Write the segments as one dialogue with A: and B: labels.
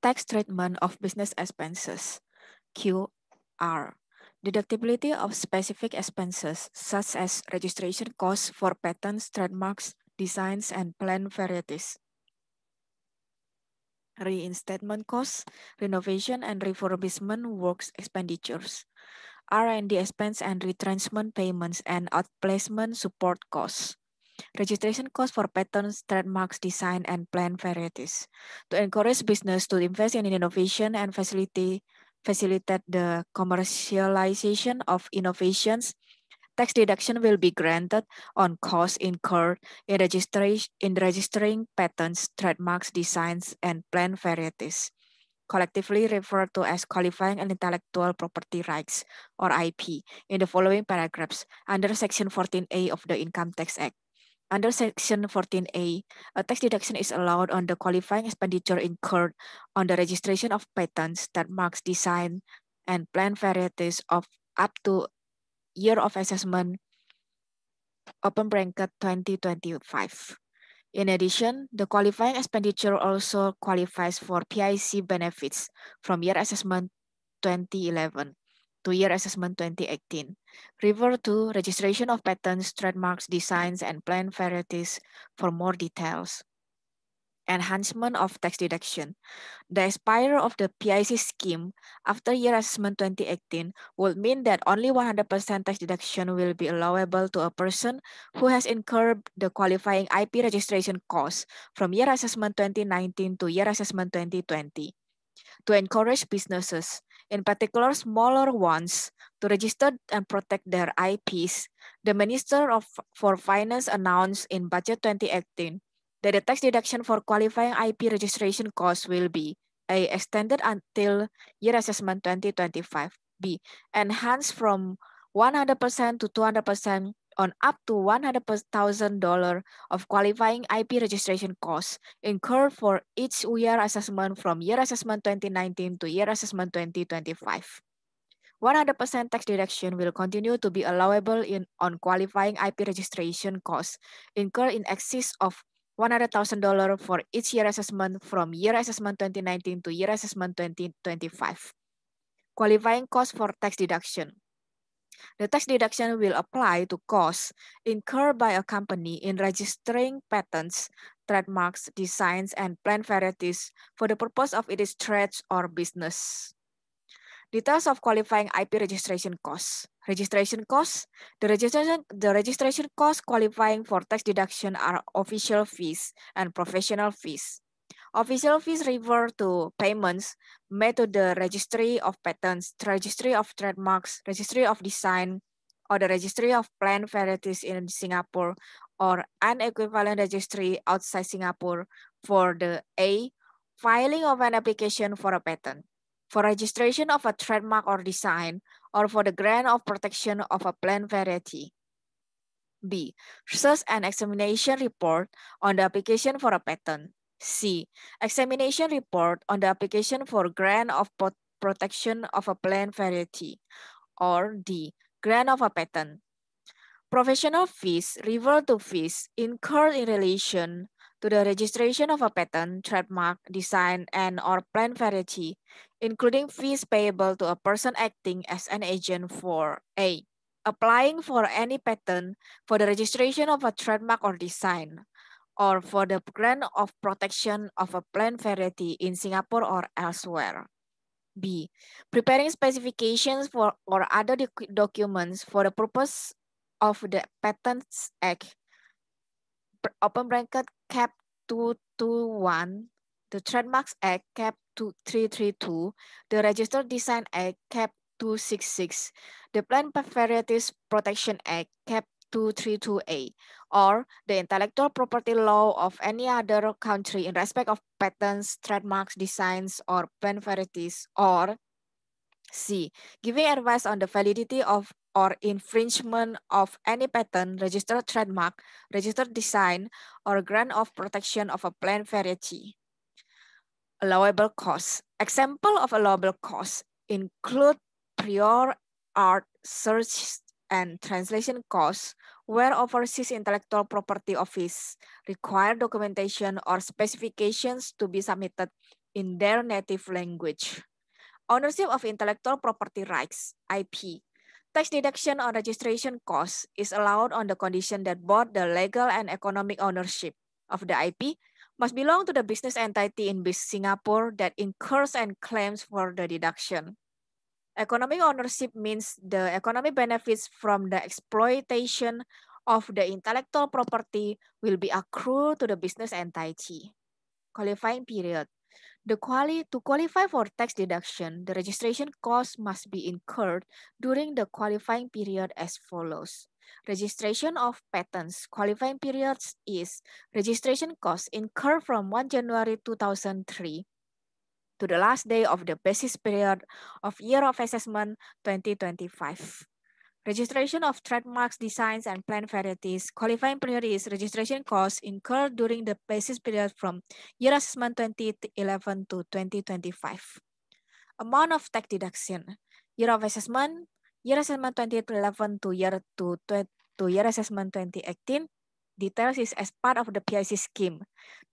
A: tax treatment of business expenses, QR. Deductibility of specific expenses, such as registration costs for patents, trademarks, designs, and plant varieties. Reinstatement costs, renovation and refurbishment works expenditures, R&D expense and retrenchment payments, and outplacement support costs registration costs for patents, trademarks, design, and plant varieties to encourage business to invest in innovation and facilitate, facilitate the commercialization of innovations. Tax deduction will be granted on costs incurred in, registration, in registering patents, trademarks, designs, and plant varieties, collectively referred to as qualifying and intellectual property rights, or IP, in the following paragraphs under Section 14A of the Income Tax Act. Under Section 14A, a tax deduction is allowed on the qualifying expenditure incurred on the registration of patents, that marks design, and plant varieties of up to year of assessment, open bracket 2025. In addition, the qualifying expenditure also qualifies for PIC benefits from year assessment 2011 two-year assessment 2018, refer to registration of patents, trademarks, designs, and plant varieties for more details. Enhancement of tax deduction. The expire of the PIC scheme after year assessment 2018 would mean that only 100% tax deduction will be allowable to a person who has incurred the qualifying IP registration costs from year assessment 2019 to year assessment 2020. To encourage businesses, in particular smaller ones, to register and protect their IPs, the Minister of, for Finance announced in Budget 2018 that the tax deduction for qualifying IP registration costs will be A. extended until year assessment 2025, B. enhanced from 100% to 200% on up to $100,000 of qualifying IP registration costs incurred for each year assessment from year assessment 2019 to year assessment 2025. 100% tax deduction will continue to be allowable in on qualifying IP registration costs incurred in excess of $100,000 for each year assessment from year assessment 2019 to year assessment 2025. Qualifying costs for tax deduction. The tax deduction will apply to costs incurred by a company in registering patents, trademarks, designs, and plant varieties for the purpose of its trade or business. Details of qualifying IP registration costs. Registration costs. The registration, the registration costs qualifying for tax deduction are official fees and professional fees. Official fees refer to payments made to the Registry of Patents, Registry of Trademarks, Registry of Design, or the Registry of Plant Varieties in Singapore, or an equivalent registry outside Singapore for the A. Filing of an application for a patent, for registration of a trademark or design, or for the grant of protection of a plant variety. B. search and examination report on the application for a patent. C. Examination report on the application for grant of protection of a plant variety. Or D. Grant of a patent. Professional fees refer to fees incurred in relation to the registration of a patent, trademark, design, and or plant variety, including fees payable to a person acting as an agent for A. Applying for any patent for the registration of a trademark or design, or for the grant of protection of a plant variety in Singapore or elsewhere. B. Preparing specifications for or other documents for the purpose of the Patents Act. Open bracket cap 221, the Trademarks Act cap 2332, the Registered Design Act cap 266, the Plant Varieties Protection Act cap a or the intellectual property law of any other country in respect of patents, trademarks, designs, or plant varieties, or C, giving advice on the validity of or infringement of any patent, registered trademark, registered design, or grant of protection of a plant variety. Allowable costs. Example of allowable costs include prior art search and translation costs where overseas intellectual property office require documentation or specifications to be submitted in their native language. Ownership of intellectual property rights, IP. Tax deduction on registration costs is allowed on the condition that both the legal and economic ownership of the IP must belong to the business entity in Singapore that incurs and claims for the deduction. Economic ownership means the economic benefits from the exploitation of the intellectual property will be accrued to the business entity. Qualifying period. The quali to qualify for tax deduction, the registration cost must be incurred during the qualifying period as follows. Registration of patents. Qualifying periods is registration costs incurred from 1 January 2003 to the last day of the basis period of Year of Assessment 2025. Registration of trademarks, designs, and plant varieties. Qualifying priorities registration costs incurred during the basis period from year assessment 2011 to 2025. Amount of tax deduction. Year of assessment, year assessment 2011 to year to, to year assessment 2018, details is as part of the PIC scheme.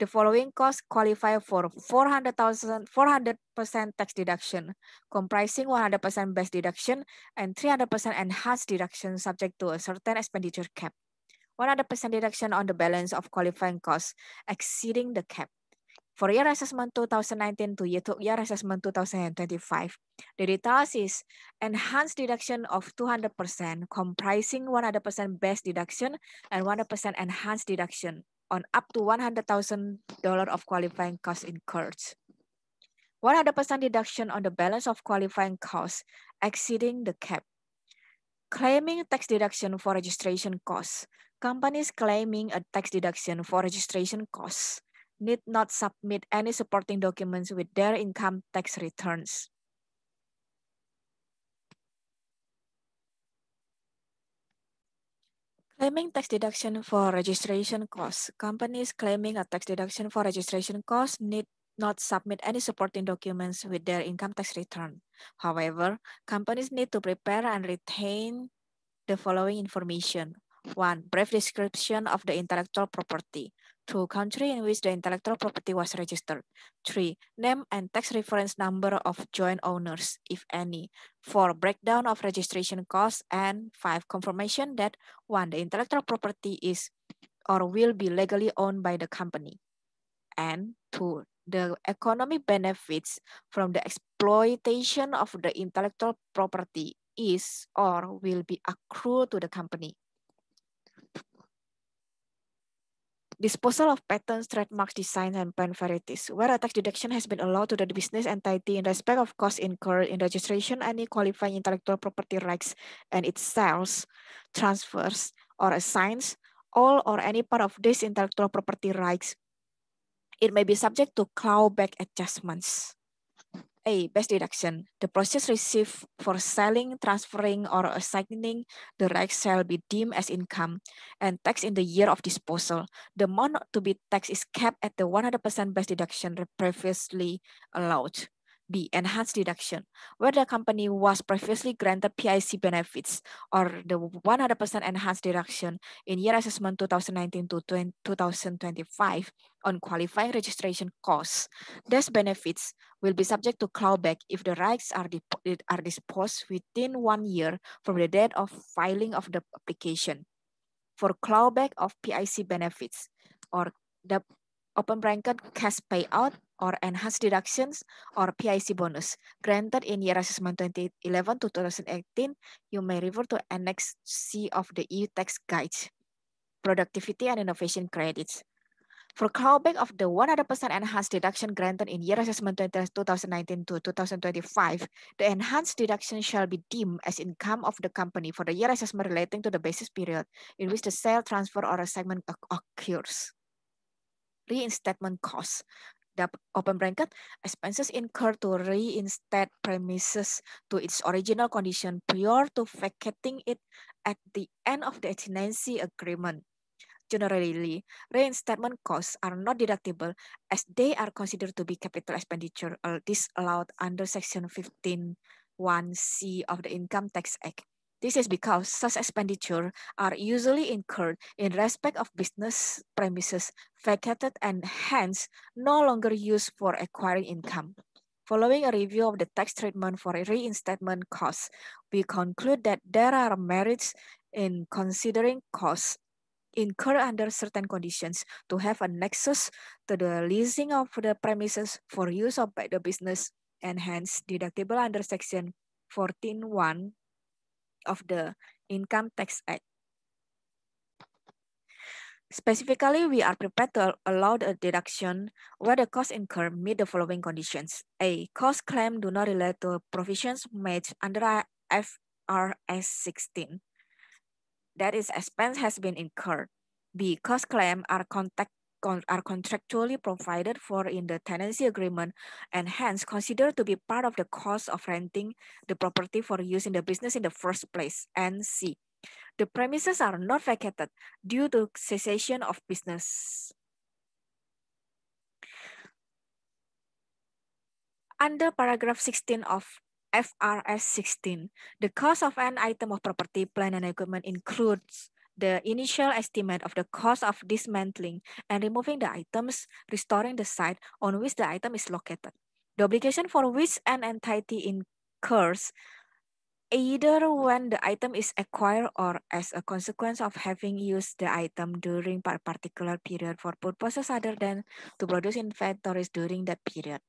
A: The following costs qualify for 400% tax deduction, comprising 100% base deduction and 300% enhanced deduction subject to a certain expenditure cap. 100% deduction on the balance of qualifying costs exceeding the cap. For year assessment 2019 to year assessment 2025, the result is enhanced deduction of 200%, comprising 100% base deduction and 100% enhanced deduction on up to $100,000 of qualifying costs incurred. 100% deduction on the balance of qualifying costs exceeding the cap. Claiming tax deduction for registration costs. Companies claiming a tax deduction for registration costs need not submit any supporting documents with their income tax returns. Claiming tax deduction for registration costs. Companies claiming a tax deduction for registration costs need not submit any supporting documents with their income tax return. However, companies need to prepare and retain the following information. One, brief description of the intellectual property. Two, country in which the intellectual property was registered. Three, name and tax reference number of joint owners, if any. Four, breakdown of registration costs. And five, confirmation that one, the intellectual property is or will be legally owned by the company. And two, the economic benefits from the exploitation of the intellectual property is or will be accrued to the company. Disposal of patents, trademarks, designs, and patent varieties, where a tax deduction has been allowed to the business entity in respect of costs incurred in registration any qualifying intellectual property rights and its sales, transfers, or assigns, all or any part of these intellectual property rights, it may be subject to clawback adjustments. A. Best deduction. The proceeds received for selling, transferring, or assigning the rights shall be deemed as income and taxed in the year of disposal. The amount to be taxed is kept at the 100% best deduction previously allowed. B, enhanced deduction, where the company was previously granted PIC benefits or the 100% enhanced deduction in year assessment 2019 to 2025 on qualifying registration costs. These benefits will be subject to clawback if the rights are, are disposed within one year from the date of filing of the application. For clawback of PIC benefits or the open bracket cash payout or enhanced deductions or PIC bonus granted in year assessment 2011 to 2018, you may refer to Annex C of the EU tax Guide: productivity and innovation credits. For clawback of the 100% enhanced deduction granted in year assessment 2019 to 2025, the enhanced deduction shall be deemed as income of the company for the year assessment relating to the basis period in which the sale transfer or assignment occurs reinstatement costs open bracket, expenses incurred to reinstate premises to its original condition prior to vacating it at the end of the tenancy agreement. Generally, reinstatement costs are not deductible as they are considered to be capital expenditure uh, disallowed under Section 15.1c of the Income Tax Act. This is because such expenditure are usually incurred in respect of business premises vacated and hence no longer used for acquiring income. Following a review of the tax treatment for reinstatement costs, we conclude that there are merits in considering costs incurred under certain conditions to have a nexus to the leasing of the premises for use of by the business and hence deductible under section 14.1 of the Income Tax Act. Specifically, we are prepared to allow a deduction where the costs incurred meet the following conditions. A, cost claim do not relate to provisions made under FRS 16. That is, expense has been incurred. B, cost claim are contact con are contractually provided for in the tenancy agreement and hence considered to be part of the cost of renting the property for use in the business in the first place, and C. The premises are not vacated due to cessation of business. Under paragraph 16 of FRS 16, the cost of an item of property, plant, and equipment includes the initial estimate of the cost of dismantling and removing the items, restoring the site on which the item is located. The obligation for which an entity incurs either when the item is acquired or as a consequence of having used the item during a particular period for purposes other than to produce inventories during that period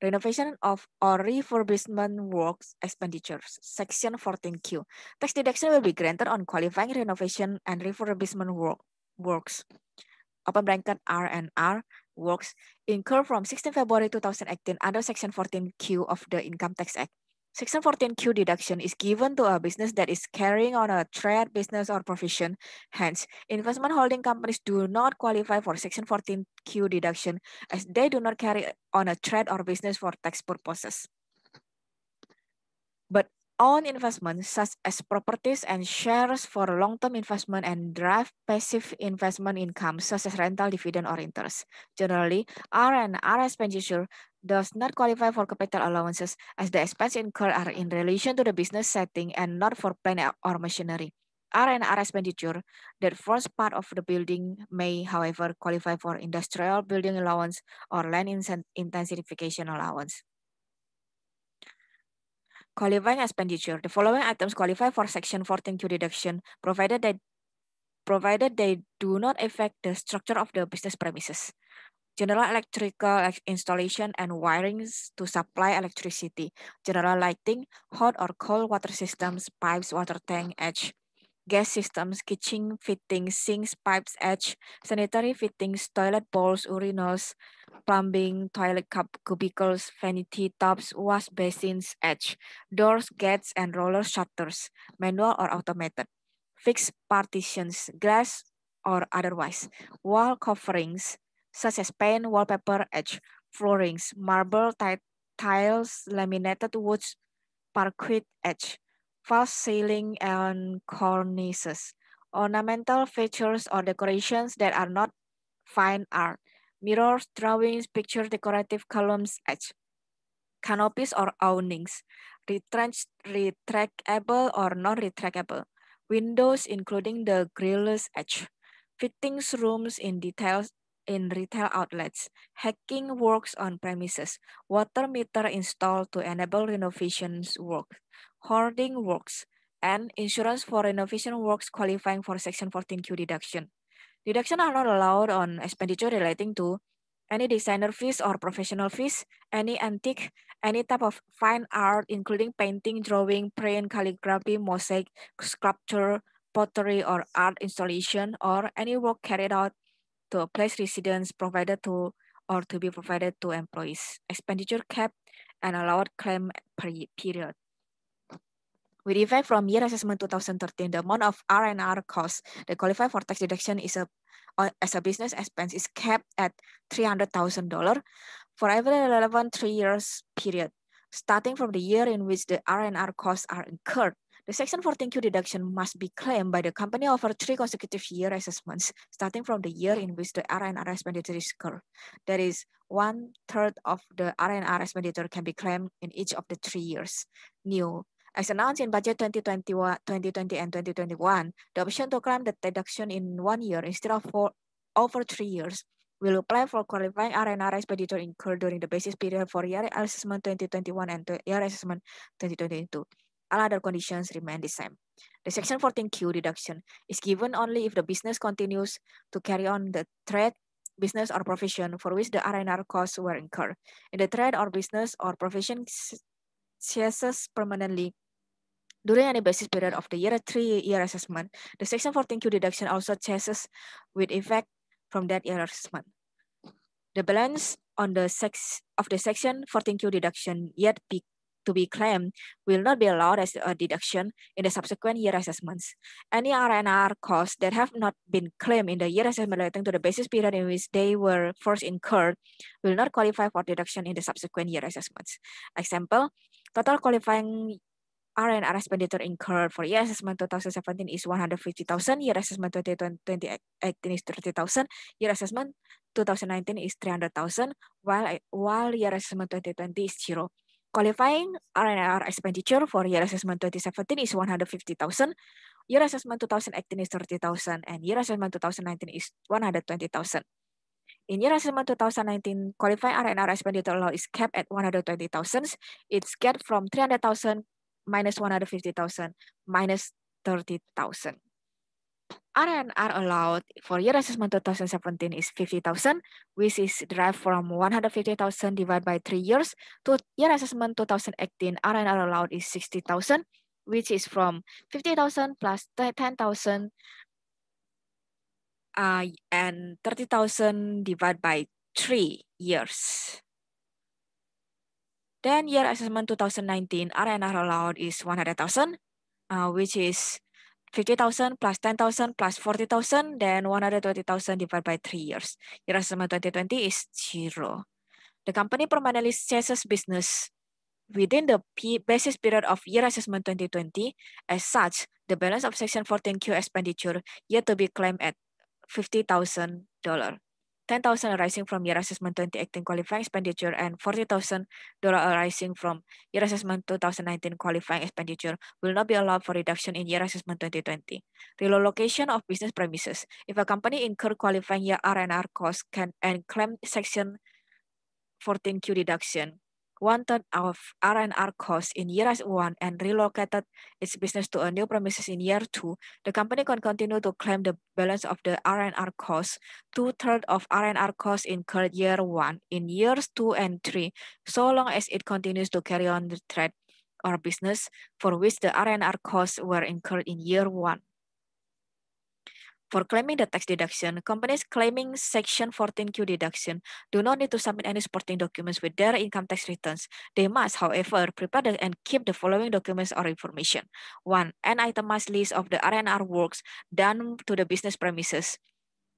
A: renovation of or refurbishment works expenditures, section 14Q. Tax deduction will be granted on qualifying renovation and refurbishment work, works, open bracket R and R, works incurred from 16 February 2018 under section 14Q of the Income Tax Act. Section 14Q deduction is given to a business that is carrying on a trade, business, or profession. Hence, investment holding companies do not qualify for Section 14Q deduction as they do not carry on a trade or business for tax purposes. But own investments such as properties and shares for long-term investment and drive passive investment income such as rental dividend or interest. Generally, R and R expenditure does not qualify for capital allowances as the expenses incurred are in relation to the business setting and not for plant or machinery. R&R expenditure that forms part of the building may, however, qualify for industrial building allowance or land intensification allowance. Qualifying expenditure. The following items qualify for Section 14Q deduction, provided that provided they do not affect the structure of the business premises general electrical installation and wirings to supply electricity, general lighting, hot or cold water systems, pipes, water tank, edge, gas systems, kitchen fittings, sinks, pipes, edge, sanitary fittings, toilet bowls, urinals, plumbing, toilet cup, cubicles, vanity tops, wash basins, edge, doors, gates, and roller shutters, manual or automated, fixed partitions, glass or otherwise, wall coverings, such as paint, wallpaper, edge, floorings, marble, tiles, laminated woods, parquet edge, false ceiling and cornices, ornamental features or decorations that are not fine art, mirrors, drawings, picture decorative columns, edge, canopies or awnings, retrenched, retractable or non-retractable, windows including the grillless edge, fittings rooms in details in retail outlets, hacking works on premises, water meter installed to enable renovations work, hoarding works, and insurance for renovation works qualifying for Section 14Q deduction. Deduction are not allowed on expenditure relating to any designer fees or professional fees, any antique, any type of fine art, including painting, drawing, print, calligraphy, mosaic, sculpture, pottery, or art installation, or any work carried out to a place residence provided to or to be provided to employees, expenditure cap, and allowed claim per period. With effect from year assessment 2013, the amount of R&R costs that qualify for tax deduction is a, as a business expense is capped at $300,000 for every relevant three years period, starting from the year in which the R&R costs are incurred the Section 14Q deduction must be claimed by the company over three consecutive year assessments, starting from the year in which the R&R expenditure is incurred. That is, one third of the R&R expenditure can be claimed in each of the three years. New, as announced in Budget 2020, 2020 and 2021, the option to claim the deduction in one year instead of four, over three years will apply for qualifying R&R expenditure incurred during the basis period for year assessment 2021 and year assessment 2022 all other conditions remain the same. The Section 14Q deduction is given only if the business continues to carry on the trade, business, or profession for which the R&R costs were incurred. If the trade or business or profession ceases permanently during any basis period of the year three-year assessment, the Section 14Q deduction also ceases with effect from that year assessment. The balance on the sex of the Section 14Q deduction yet be to be claimed will not be allowed as a deduction in the subsequent year assessments. Any R&R costs that have not been claimed in the year assessment relating to the basis period in which they were first incurred will not qualify for deduction in the subsequent year assessments. Example, total qualifying R&R expenditure incurred for year assessment 2017 is 150,000, year assessment 2018 is 30,000, year assessment 2019 is 300,000, while, while year assessment 2020 is zero. Qualifying RNR expenditure for year assessment 2017 is 150,000, year assessment 2018 is 30,000, and year assessment 2019 is 120,000. In year assessment 2019, qualifying RNR expenditure law is capped at 120,000. It's capped from 300,000 minus 150,000 minus 30,000. RNR allowed for year assessment 2017 is 50,000, which is derived from 150,000 divided by three years. To year assessment 2018, RNR allowed is 60,000, which is from 50,000 plus 10,000 uh, and 30,000 divided by three years. Then year assessment 2019, RNR allowed is 100,000, uh, which is 50,000 plus 10,000 plus 40,000, then 120,000 divided by 3 years. Year assessment 2020 is zero. The company permanently ceases business within the basis period of year assessment 2020. As such, the balance of Section 14Q expenditure yet to be claimed at $50,000. 10,000 arising from year assessment 2018 qualifying expenditure and $40,000 arising from year assessment 2019 qualifying expenditure will not be allowed for reduction in year assessment 2020. Relocation of business premises. If a company incur qualifying year R&R costs can and claim section 14Q deduction, one-third of R&R costs in year one and relocated its business to a new premises in year two, the company can continue to claim the balance of the R&R costs, two-thirds of R&R costs incurred year one in years two and three, so long as it continues to carry on the trade or business for which the R&R costs were incurred in year one. For claiming the tax deduction, companies claiming Section 14Q deduction do not need to submit any supporting documents with their income tax returns. They must, however, prepare the, and keep the following documents or information. One, an itemized list of the R&R works done to the business premises.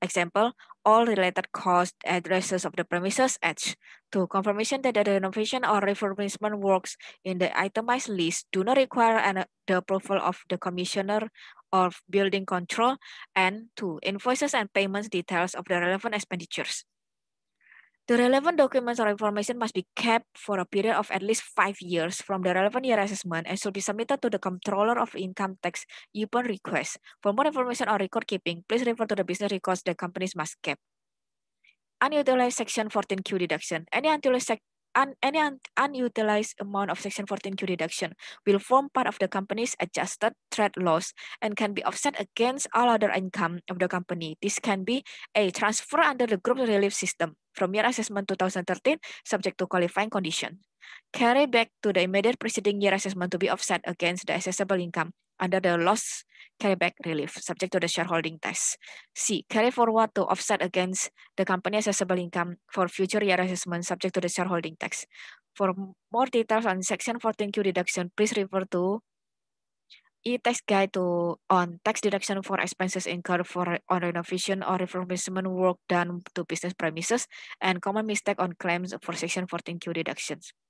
A: Example, all related cost addresses of the premises, Edge Two, confirmation that the renovation or refurbishment works in the itemized list do not require an, the approval of the commissioner of building control, and two, invoices and payments details of the relevant expenditures. The relevant documents or information must be kept for a period of at least five years from the relevant year assessment and should be submitted to the controller of Income Tax upon request. For more information on record keeping, please refer to the business records the companies must keep. Unutilized Section 14Q deduction. Any unutilized un any un unutilized amount of Section 14 q deduction will form part of the company's adjusted trade loss and can be offset against all other income of the company. This can be a transfer under the group relief system from year assessment 2013 subject to qualifying condition. Carry back to the immediate preceding year assessment to be offset against the accessible income under the loss carryback relief, subject to the shareholding tax. C. Carry forward to offset against the company accessible income for future year assessment, subject to the shareholding tax. For more details on Section 14Q deduction, please refer to e-tax guide to on tax deduction for expenses incurred for on renovation or refurbishment work done to business premises and common mistake on claims for section 14q deductions.